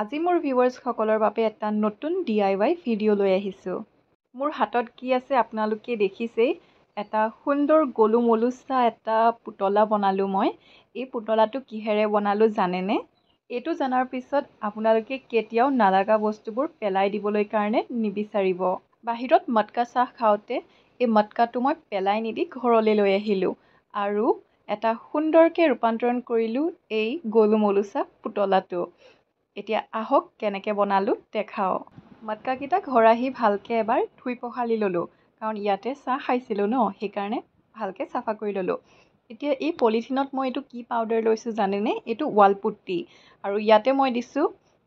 আজি মোৰ ভিউৱাৰ্ছসকলৰ বাবে এটা নতুন ডি আই ৱাই ভিডিঅ' লৈ আহিছোঁ মোৰ হাতত কি আছে আপোনালোকে দেখিছেই এটা সুন্দৰ গলু মলুচা এটা পুতলা বনালোঁ মই এই পুতলাটো কিহেৰে বনালোঁ জানেনে এইটো জনাৰ পিছত আপোনালোকে কেতিয়াও নালাগা বস্তুবোৰ পেলাই দিবলৈ কাৰণে নিবিচাৰিব বাহিৰত মটকা চাহ খাওঁতে এই মটকাটো মই পেলাই নিদি ঘৰলৈ লৈ আহিলোঁ আৰু এটা সুন্দৰকৈ ৰূপান্তৰণ কৰিলোঁ এই গলু মলুচা পুতলাটো এতিয়া আহক কেনেকৈ বনালোঁ দেখাওঁ মটকাকেইটা ঘৰাহী ভালকৈ এবাৰ ধুই পখালি ল'লোঁ কাৰণ ইয়াতে চাহ খাইছিলোঁ ন সেইকাৰণে ভালকৈ চাফা কৰি ল'লোঁ এতিয়া এই পলিথিনত মই এইটো কি পাউডাৰ লৈছোঁ জানেনে এইটো ৱাল পুট্টি আৰু ইয়াতে মই দিছোঁ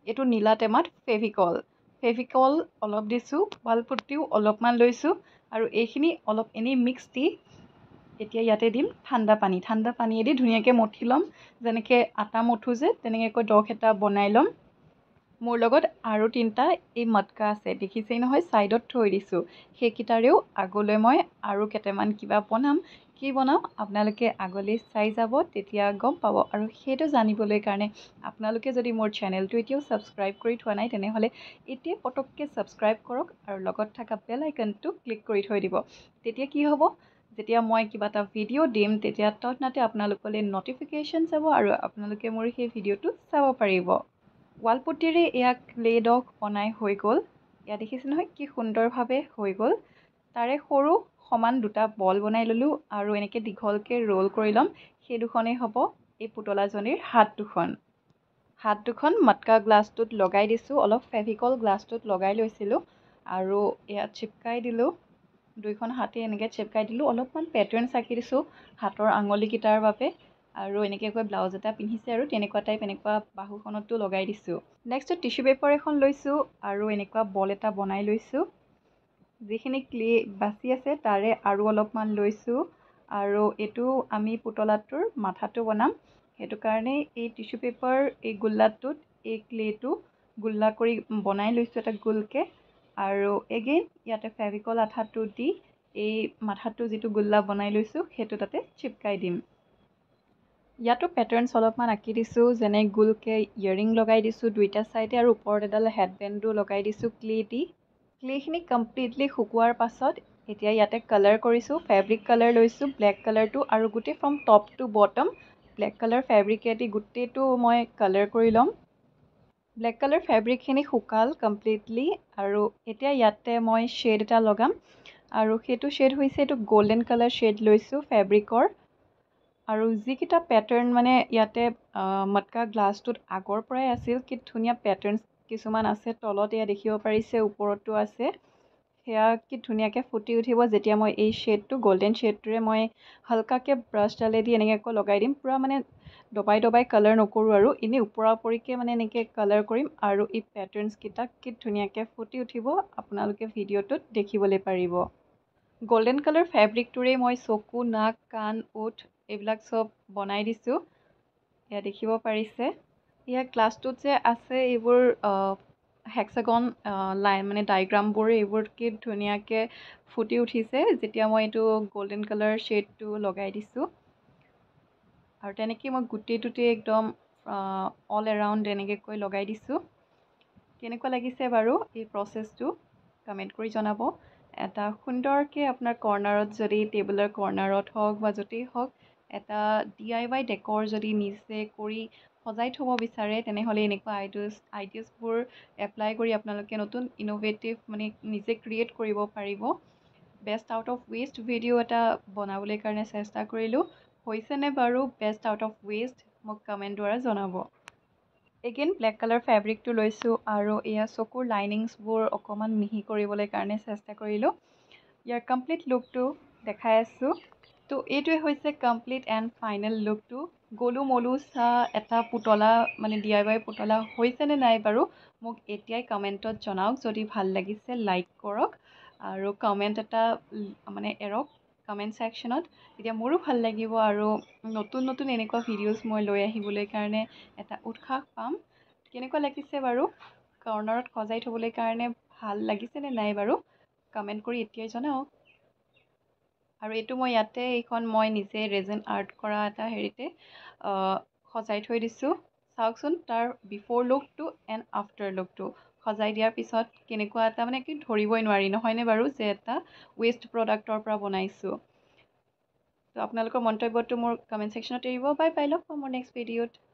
এইটো নীলা টেমাত ফেভিকল ফেভিকল অলপ দিছোঁ ৱাল পুট্টিও অলপমান লৈছোঁ আৰু এইখিনি অলপ এনেই মিক্স দি এতিয়া ইয়াতে দিম ঠাণ্ডা পানী ঠাণ্ডা পানীয়েদি ধুনীয়াকৈ মঠি ল'ম যেনেকৈ আটা মঠোঁ যে তেনেকৈ দহ এটা বনাই ল'ম মোৰ লগত আৰু তিনিটা এই মটকা আছে দেখিছেই নহয় ছাইডত থৈ দিছোঁ সেইকেইটাৰেও আগলৈ মই আৰু কেইটামান কিবা বনাম কি বনাওঁ আপোনালোকে আগলৈ চাই যাব তেতিয়া গম পাব আৰু সেইটো জানিবলৈ কাৰণে আপোনালোকে যদি মোৰ চেনেলটো এতিয়াও ছাবস্ক্ৰাইব কৰি থোৱা নাই তেনেহ'লে এতিয়াই পটককৈ ছাবস্ক্ৰাইব কৰক আৰু লগত থকা বেল আইকনটো ক্লিক কৰি থৈ দিব তেতিয়া কি হ'ব যেতিয়া মই কিবা এটা ভিডিঅ' দিম তেতিয়া তৎক্ষণাতে আপোনালোকলৈ ন'টিফিকেশ্যন চাব আৰু আপোনালোকে মোৰ সেই ভিডিঅ'টো চাব পাৰিব ৱালপুটিৰে ইয়াক লে ডগ বনাই হৈ গ'ল ইয়াত দেখিছে নহয় কি সুন্দৰভাৱে হৈ গ'ল তাৰে সৰু সমান দুটা বল বনাই ল'লোঁ আৰু এনেকৈ দীঘলকৈ ৰোল কৰি ল'ম সেই দুখনেই হ'ব এই পুতলাজনীৰ হাত দুখন হাত দুখন মটকা গ্লাছটোত লগাই দিছোঁ অলপ ফেভিকল গ্লাছটোত লগাই লৈছিলোঁ আৰু ইয়াত চিপকাই দিলোঁ দুইখন হাতে এনেকৈ চেপকাই দিলোঁ অলপমান পেটাৰ্ণ চাকি দিছোঁ হাতৰ আঙুলিকেইটাৰ বাবে আৰু এনেকৈ ব্লাউজ এটা পিন্ধিছে আৰু তেনেকুৱা টাইপ এনেকুৱা বাহুখনতো লগাই দিছোঁ নেক্সট টিছু পেপাৰ এখন লৈছোঁ আৰু এনেকুৱা বল এটা বনাই লৈছোঁ যিখিনি ক্লে বাচি আছে তাৰে আৰু অলপমান লৈছোঁ আৰু এইটো আমি পুতলাটোৰ মাথাটো বনাম সেইটো কাৰণে এই টিছু পেপাৰ এই গোল্লাটোত এই ক্লেটো গোল্লা কৰি বনাই লৈছোঁ এটা গোলকৈ আৰু এগেইন ইয়াতে ফেভিকল আঠাটো দি এই মাথাটো যিটো গোল্লা বনাই লৈছোঁ সেইটো তাতে চিপকাই দিম ইয়াতো পেটাৰ্ণছ অলপমান আঁকি দিছোঁ যেনে গোলকৈ ইয়েৰিং লগাই দিছোঁ দুইটা ছাইডে আৰু ওপৰত এডাল হেডবেণ্ডো লগাই দিছোঁ ক্লে দি ক্লেখিনি কমপ্লিটলি শুকোৱাৰ পাছত এতিয়া ইয়াতে কালাৰ কৰিছোঁ ফেব্ৰিক কালাৰ লৈছোঁ ব্লেক কালাৰটো আৰু গোটেই from top to bottom black colour ফেব্ৰিকেদি গোটেইটো মই কালাৰ কৰি ল'ম ব্লেক কালাৰ ফেব্ৰিকখিনি শুকাল কমপ্লিটলি আৰু এতিয়া ইয়াতে মই শ্বেড এটা লগাম আৰু সেইটো শ্বেড হৈছে এইটো গল্ডেন কালাৰ শ্বেড লৈছোঁ ফেব্ৰিকৰ আৰু যিকেইটা পেটাৰ্ণ মানে ইয়াতে মটকা গ্লাছটোত আগৰ পৰাই আছিল কি ধুনীয়া পেটাৰ্ণছ কিছুমান আছে তলত এয়া দেখিব পাৰিছে ওপৰতো আছে সেয়া কি ধুনীয়াকৈ ফুটি উঠিব যেতিয়া মই এই শ্বেডটো গ'ল্ডেন শ্বেডটোৰে মই হালকাকৈ ব্ৰাছডালেদি এনেকৈ আকৌ লগাই দিম পূৰা মানে দবাই দবাই কালাৰ নকৰোঁ আৰু এনেই ওপৰা ওপৰিকৈ মানে এনেকৈ কালাৰ কৰিম আৰু এই পেটাৰ্ণছকেইটা কি ধুনীয়াকৈ ফুটি উঠিব আপোনালোকে ভিডিঅ'টোত দেখিবলৈ পাৰিব গ'ল্ডেন কালাৰ ফেব্ৰিকটোৰেই মই চকু নাক কাণ উঠ এইবিলাক চব বনাই দিছোঁ এয়া দেখিব পাৰিছে এয়া ক্লাছটোত যে আছে এইবোৰ হেক্সাগন লাইন মানে ডায়েগ্ৰামবোৰ এইবোৰ কি ধুনীয়াকৈ ফুটি উঠিছে যেতিয়া মই এইটো গল্ডেন কালাৰ শ্বেডটো লগাই দিছোঁ আৰু তেনেকৈ মই গোটেইটোতে একদম অল এৰাউণ্ড তেনেকৈ লগাই দিছোঁ কেনেকুৱা লাগিছে বাৰু এই প্ৰচেছটো কমেণ্ট কৰি জনাব এটা সুন্দৰকৈ আপোনাৰ কৰ্ণাৰত যদি টেবুলৰ কৰ্ণাৰত হওক বা য'তেই হওক এটা ডি আই ৱাই ডেকৰ যদি নিজে কৰি সজাই থ'ব বিচাৰে তেনেহ'লে এনেকুৱা আইডিয়াজ আইডিয়াজবোৰ এপ্লাই কৰি আপোনালোকে নতুন ইন'ভেটিভ মানে নিজে ক্ৰিয়েট কৰিব পাৰিব best out of waste video' এটা বনাবলৈ কাৰণে চেষ্টা কৰিলোঁ হৈছেনে বাৰু বেষ্ট আউট অফ ৱেষ্ট মোক কমেণ্ট দ্বাৰা জনাব এগেইন ব্লেক কালাৰ ফেব্ৰিকটো লৈছোঁ আৰু এয়া চকুৰ লাইনিংছবোৰ অকণমান মিহি কৰিবলৈ কাৰণে চেষ্টা কৰিলোঁ ইয়াৰ কমপ্লিট লুকটো দেখাই আছোঁ তো এইটোৱে হৈছে কমপ্লিট এণ্ড ফাইনেল লুকটো গলু মলু চাহ এটা পুতলা মানে ডি আই ৱাই পুতলা হৈছেনে নাই বাৰু মোক এতিয়াই কমেণ্টত জনাওক যদি ভাল লাগিছে লাইক কৰক আৰু কমেণ্ট এটা মানে এৰক কমেণ্ট ছেকশ্যনত তেতিয়া মোৰো ভাল লাগিব আৰু নতুন নতুন এনেকুৱা ভিডিঅ'জ মই লৈ আহিবলৈ কাৰণে এটা উৎসাহ পাম কেনেকুৱা লাগিছে বাৰু কৰ্ণাৰত সজাই থ'বলৈ কাৰণে ভাল লাগিছেনে নাই বাৰু কমেণ্ট কৰি এতিয়াই জনাওক আৰু এইটো মই ইয়াতে এইখন মই নিজে ৰেজেন আৰ্ট কৰা এটা হেৰিতে সজাই থৈ দিছোঁ চাওকচোন তাৰ বিফৰ লুকটো এণ্ড আফটাৰ লুকটো সজাই দিয়াৰ পিছত কেনেকুৱা এটা মানে কি ধৰিবই নোৱাৰি নহয়নে বাৰু যে এটা ৱেষ্ট প্ৰডাক্টৰ পৰা বনাইছোঁ তো আপোনালোকৰ মন্তব্যটো মোৰ কমেণ্ট ছেকশ্যনত এৰিব বাই পাই লওক মই মোৰ নেক্সট ভিডিঅ'ত